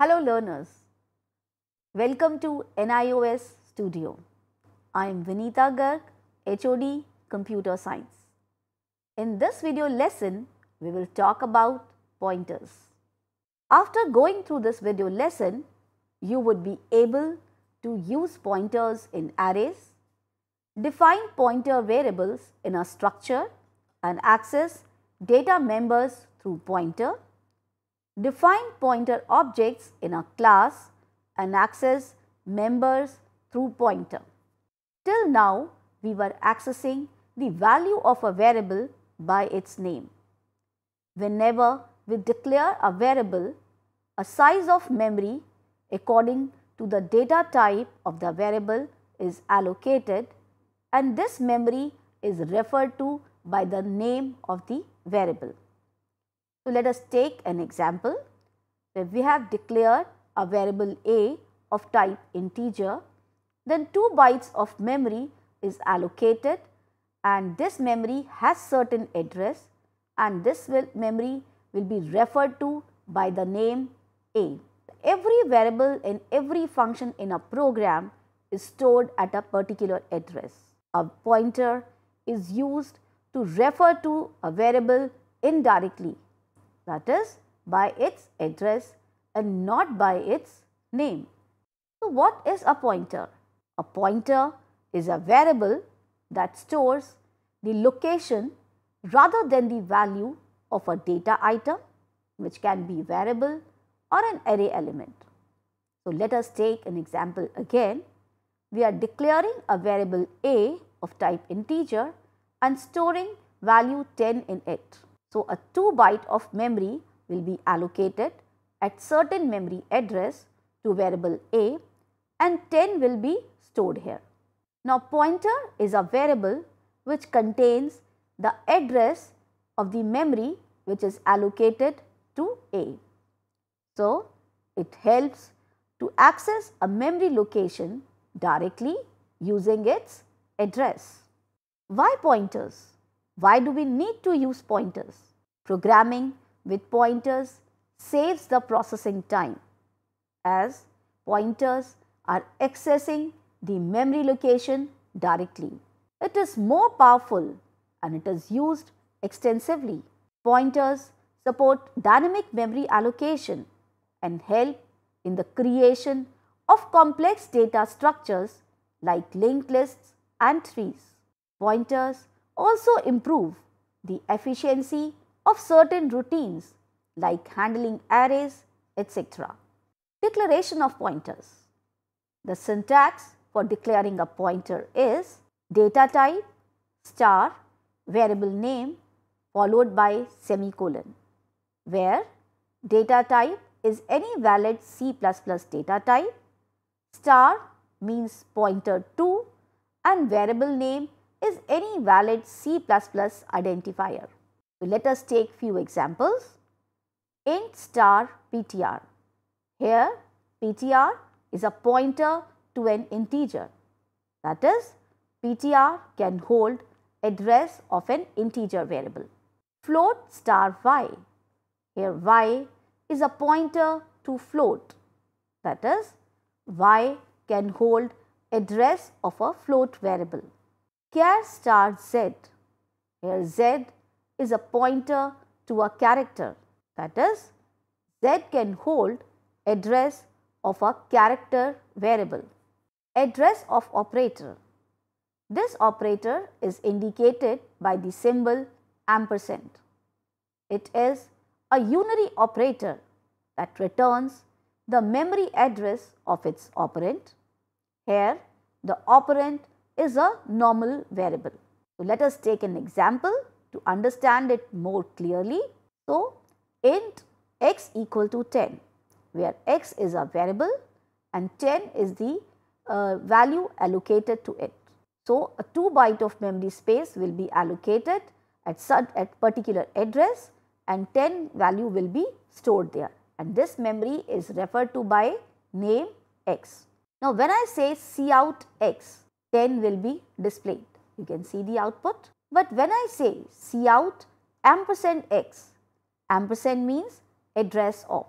Hello learners, welcome to NIOS Studio. I am Vinita Garg, HOD Computer Science. In this video lesson, we will talk about pointers. After going through this video lesson, you would be able to use pointers in arrays, define pointer variables in a structure and access data members through pointer, Define pointer objects in a class and access members through pointer. Till now, we were accessing the value of a variable by its name. Whenever we declare a variable, a size of memory according to the data type of the variable is allocated and this memory is referred to by the name of the variable. So, let us take an example where we have declared a variable a of type integer, then 2 bytes of memory is allocated and this memory has certain address and this will memory will be referred to by the name a. Every variable in every function in a program is stored at a particular address. A pointer is used to refer to a variable indirectly that is by its address and not by its name. So what is a pointer? A pointer is a variable that stores the location rather than the value of a data item which can be variable or an array element. So let us take an example again. We are declaring a variable a of type integer and storing value 10 in it. So, a 2 byte of memory will be allocated at certain memory address to variable A and 10 will be stored here. Now, pointer is a variable which contains the address of the memory which is allocated to A. So, it helps to access a memory location directly using its address. Why pointers? Why do we need to use pointers? Programming with pointers saves the processing time as pointers are accessing the memory location directly. It is more powerful and it is used extensively. Pointers support dynamic memory allocation and help in the creation of complex data structures like linked lists and trees. Pointers also improve the efficiency of certain routines like handling arrays, etc. Declaration of pointers. The syntax for declaring a pointer is data type star variable name followed by semicolon where data type is any valid C++ data type, star means pointer to and variable name is any valid C++ identifier. So let us take few examples. int star ptr. Here ptr is a pointer to an integer. That is ptr can hold address of an integer variable. Float star y. Here y is a pointer to float. That is y can hold address of a float variable care star z, where z is a pointer to a character that is z can hold address of a character variable. Address of operator. This operator is indicated by the symbol ampersand. It is a unary operator that returns the memory address of its operand. Here the operand is a normal variable. So, let us take an example to understand it more clearly. So, int x equal to 10 where x is a variable and 10 is the uh, value allocated to it. So, a 2 byte of memory space will be allocated at such at particular address and 10 value will be stored there and this memory is referred to by name x. Now, when I say cout x, 10 will be displayed. You can see the output. But when I say cout ampersand x, ampersand means address of.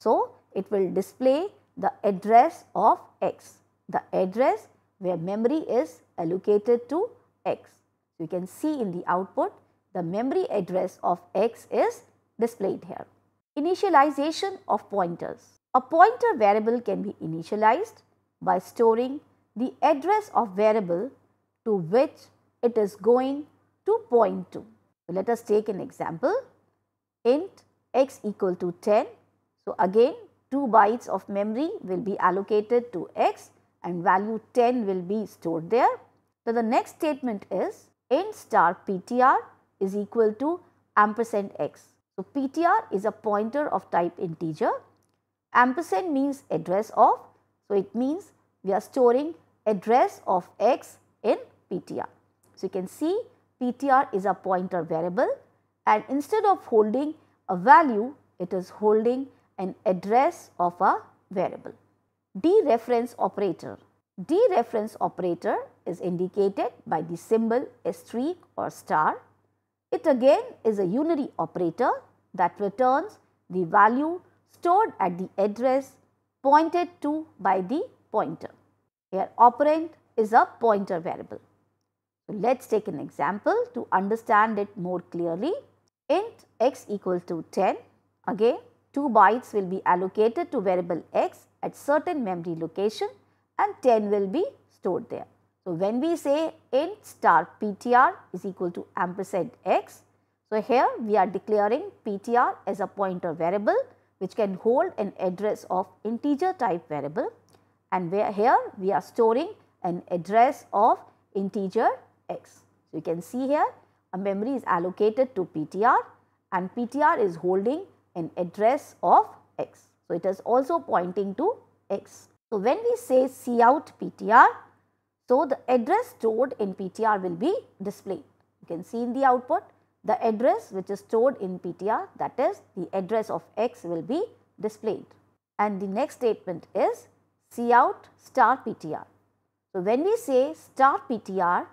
So, it will display the address of x, the address where memory is allocated to x. You can see in the output the memory address of x is displayed here. Initialization of pointers. A pointer variable can be initialized by storing the address of variable to which it is going to point to. So, let us take an example int x equal to 10. So, again 2 bytes of memory will be allocated to x and value 10 will be stored there. So, the next statement is int star ptr is equal to ampersand x. So, ptr is a pointer of type integer. Ampersand means address of. So, it means we are storing address of x in PTR. So, you can see PTR is a pointer variable and instead of holding a value, it is holding an address of a variable. Dereference operator. Dereference operator is indicated by the symbol streak or star. It again is a unary operator that returns the value stored at the address pointed to by the pointer where operand is a pointer variable. So, let us take an example to understand it more clearly. Int x equal to 10, again 2 bytes will be allocated to variable x at certain memory location and 10 will be stored there. So, when we say int star ptr is equal to ampersand x, so here we are declaring ptr as a pointer variable which can hold an address of integer type variable and where here we are storing an address of integer x. So, you can see here a memory is allocated to PTR and PTR is holding an address of x. So, it is also pointing to x. So, when we say cout PTR, so the address stored in PTR will be displayed. You can see in the output the address which is stored in PTR that is the address of x will be displayed. And the next statement is Cout star PTR. So, when we say star PTR,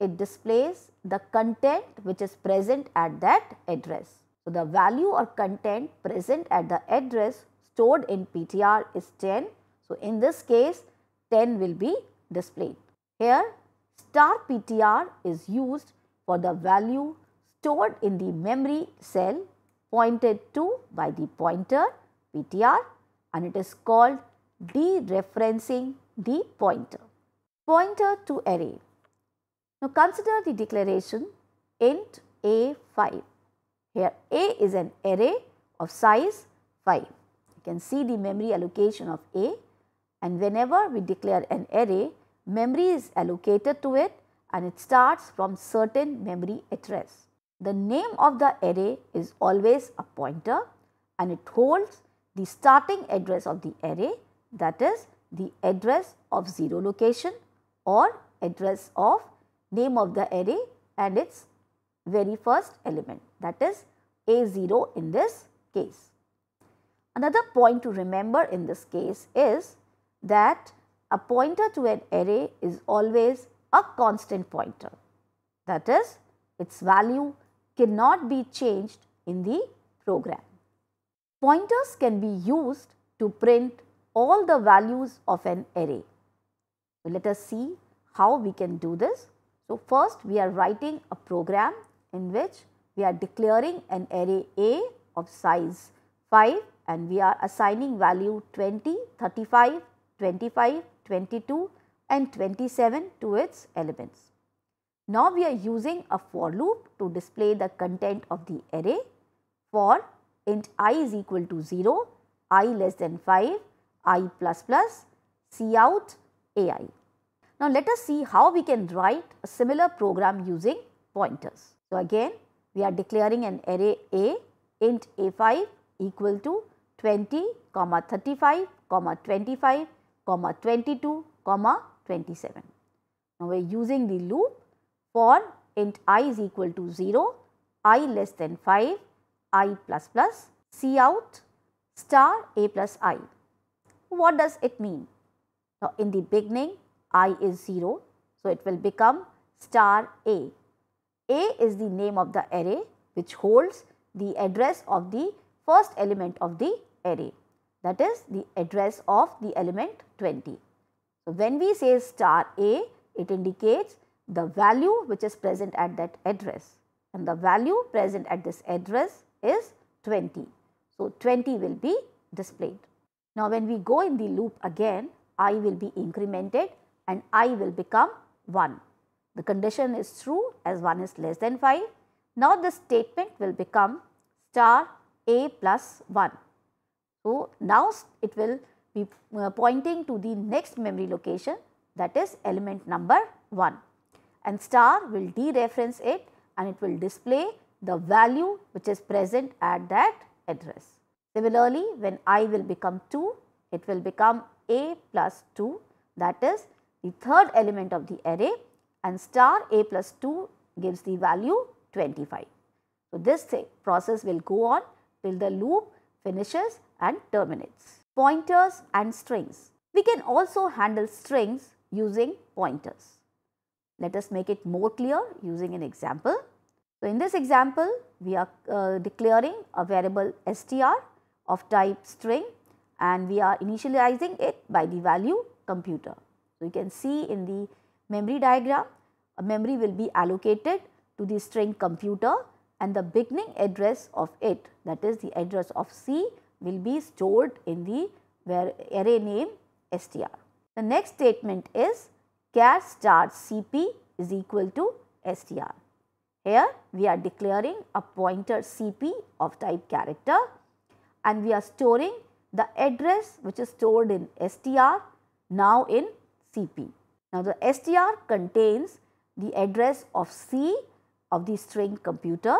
it displays the content which is present at that address. So, the value or content present at the address stored in PTR is 10. So, in this case 10 will be displayed. Here star PTR is used for the value stored in the memory cell pointed to by the pointer PTR and it is called dereferencing the pointer. Pointer to array. Now consider the declaration int a5. Here a is an array of size 5. You can see the memory allocation of a and whenever we declare an array, memory is allocated to it and it starts from certain memory address. The name of the array is always a pointer and it holds the starting address of the array that is the address of 0 location or address of name of the array and its very first element that is A0 in this case. Another point to remember in this case is that a pointer to an array is always a constant pointer that is its value cannot be changed in the program. Pointers can be used to print all the values of an array. So, let us see how we can do this. So, first we are writing a program in which we are declaring an array A of size 5 and we are assigning value 20, 35, 25, 22 and 27 to its elements. Now we are using a for loop to display the content of the array for int i is equal to 0, i less than 5, i plus plus c out ai. Now let us see how we can write a similar program using pointers. So again we are declaring an array a int a5 equal to 20 comma 35 comma 25 comma 22 comma 27. Now we are using the loop for int i is equal to 0, i less than 5, i plus plus, c out star a plus i. What does it mean? Now, in the beginning, i is 0. So, it will become star A. A is the name of the array which holds the address of the first element of the array that is the address of the element 20. So, when we say star A, it indicates the value which is present at that address and the value present at this address is 20. So, 20 will be displayed. Now when we go in the loop again, i will be incremented and i will become 1. The condition is true as 1 is less than 5. Now the statement will become star a plus 1. So now it will be uh, pointing to the next memory location that is element number 1 and star will dereference it and it will display the value which is present at that address. Similarly, when i will become 2, it will become a plus 2 that is the third element of the array and star a plus 2 gives the value 25. So, this process will go on till the loop finishes and terminates. Pointers and strings. We can also handle strings using pointers. Let us make it more clear using an example. So, in this example, we are uh, declaring a variable str of type string and we are initializing it by the value computer. So, you can see in the memory diagram, a memory will be allocated to the string computer and the beginning address of it that is the address of C will be stored in the where array name str. The next statement is char star cp is equal to str. Here we are declaring a pointer cp of type character and we are storing the address which is stored in STR now in CP. Now the STR contains the address of C of the string computer.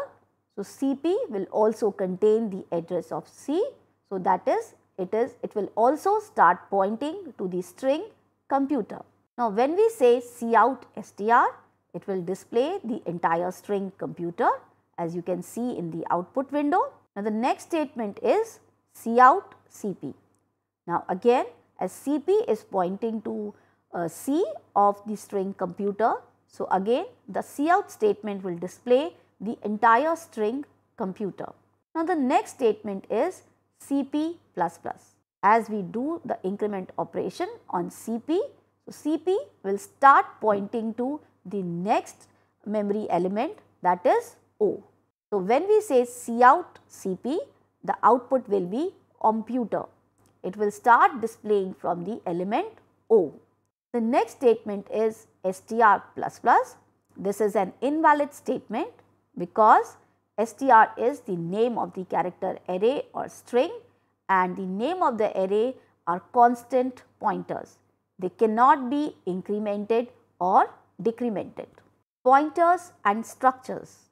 So CP will also contain the address of C. So that is it is it will also start pointing to the string computer. Now when we say cout str it will display the entire string computer as you can see in the output window now, the next statement is C out Cp. Now, again as Cp is pointing to uh, C of the string computer. So, again the C out statement will display the entire string computer. Now, the next statement is Cp++. As we do the increment operation on Cp, so Cp will start pointing to the next memory element that is O. So, when we say C out Cp, the output will be computer. It will start displaying from the element O. The next statement is str plus plus. This is an invalid statement because str is the name of the character array or string and the name of the array are constant pointers. They cannot be incremented or decremented. Pointers and structures.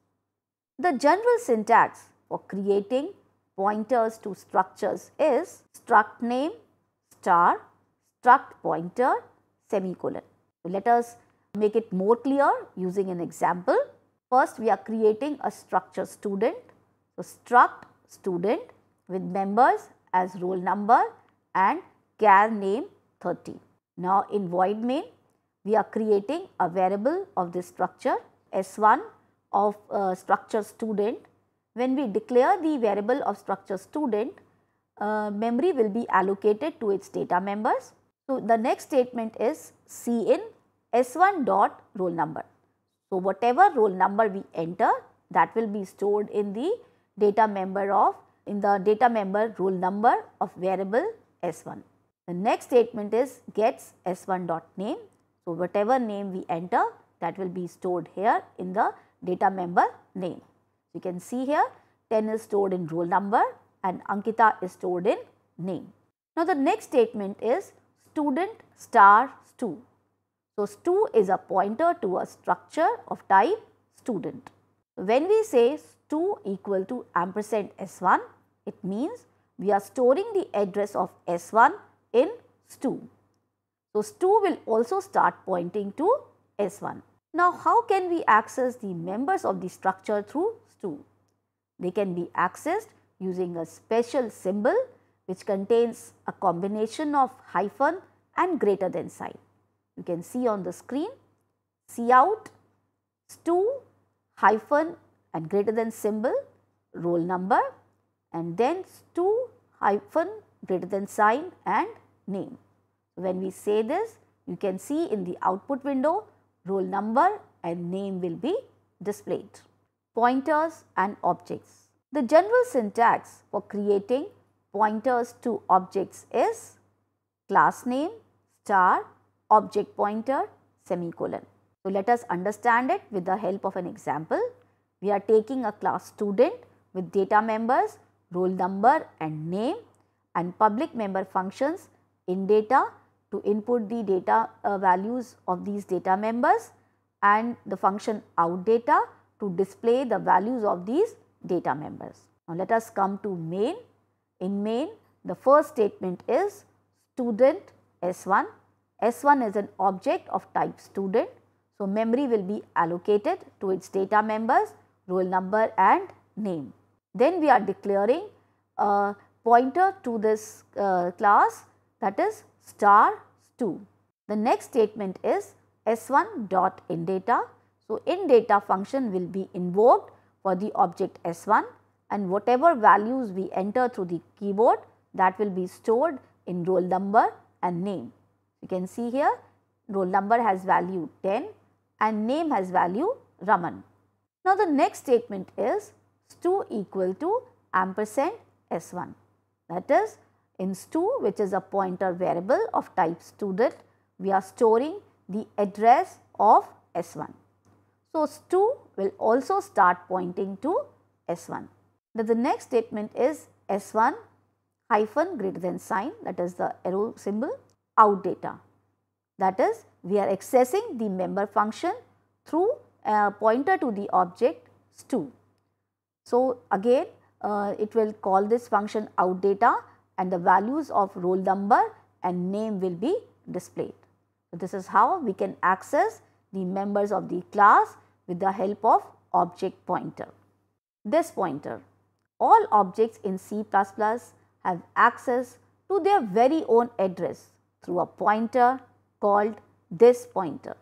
The general syntax for creating pointers to structures is struct name star struct pointer semicolon. let us make it more clear using an example. First we are creating a structure student. So, struct student with members as roll number and char name 30. Now in void main we are creating a variable of this structure s1 of uh, structure student. When we declare the variable of structure student, uh, memory will be allocated to its data members. So, the next statement is Cin S1 dot roll number. So, whatever roll number we enter that will be stored in the data member of in the data member roll number of variable S1. The next statement is gets S1 dot name. So, whatever name we enter that will be stored here in the data member name. You can see here 10 is stored in roll number and Ankita is stored in name. Now the next statement is student star stu. So stu is a pointer to a structure of type student. When we say stu equal to ampersand s1, it means we are storing the address of s1 in stu. So stu will also start pointing to s1. Now, how can we access the members of the structure through stu? They can be accessed using a special symbol which contains a combination of hyphen and greater than sign. You can see on the screen cout, stu, hyphen and greater than symbol, roll number and then stu hyphen greater than sign and name. When we say this, you can see in the output window roll number and name will be displayed. Pointers and objects. The general syntax for creating pointers to objects is class name star object pointer semicolon. So, let us understand it with the help of an example. We are taking a class student with data members, roll number and name and public member functions in data to input the data uh, values of these data members and the function outData to display the values of these data members. Now, let us come to main. In main, the first statement is student S1. S1 is an object of type student. So, memory will be allocated to its data members, roll number and name. Then we are declaring a pointer to this uh, class that is star 2. The next statement is S1 dot in data. So, in data function will be invoked for the object S1 and whatever values we enter through the keyboard that will be stored in roll number and name. You can see here roll number has value 10 and name has value Raman. Now, the next statement is stu equal to ampersand S1 that is inst2 which is a pointer variable of type student we are storing the address of S1. So, stu will also start pointing to S1. Now, the next statement is S1 hyphen greater than sign that is the arrow symbol out data. That is we are accessing the member function through a pointer to the object stu. So, again uh, it will call this function out data and the values of roll number and name will be displayed. So, this is how we can access the members of the class with the help of object pointer. This pointer, all objects in C++ have access to their very own address through a pointer called this pointer.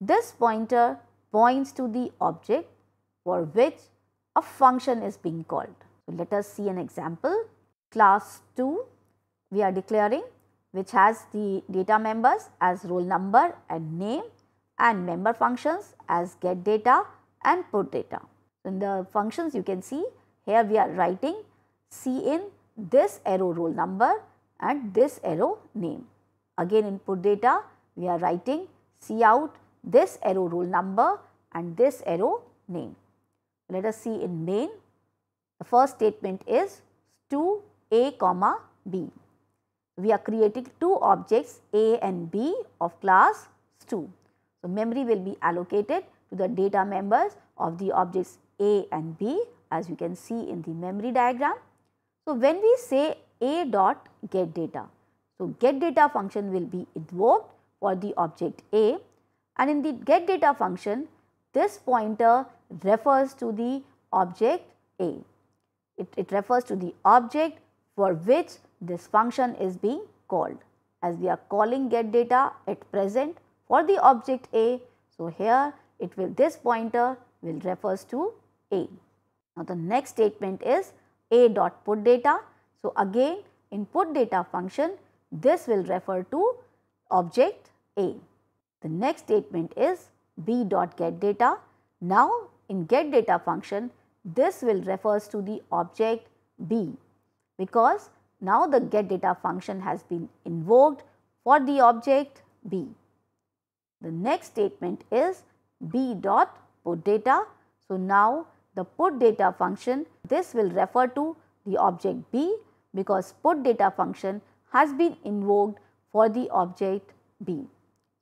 This pointer points to the object for which a function is being called. So, let us see an example class 2 we are declaring which has the data members as roll number and name and member functions as get data and put data. In the functions you can see here we are writing C in this arrow roll number and this arrow name. Again in put data we are writing C out this arrow roll number and this arrow name. Let us see in main the first statement is to a comma B. We are creating two objects A and B of class 2. So, memory will be allocated to the data members of the objects A and B as you can see in the memory diagram. So, when we say A dot get data, so get data function will be invoked for the object A and in the get data function this pointer refers to the object A. It, it refers to the object for which this function is being called as we are calling get data at present for the object A. So, here it will this pointer will refers to A. Now, the next statement is A dot put data. So, again in put data function this will refer to object A. The next statement is B dot get data. Now, in get data function this will refers to the object B because now the get data function has been invoked for the object B. The next statement is B dot put data. So, now the put data function this will refer to the object B because put data function has been invoked for the object B.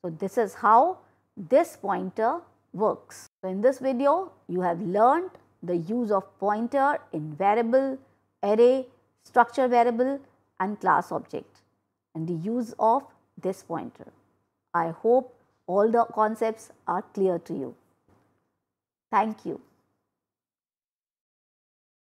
So, this is how this pointer works. So, in this video you have learnt the use of pointer in variable, array structure variable and class object and the use of this pointer. I hope all the concepts are clear to you. Thank you.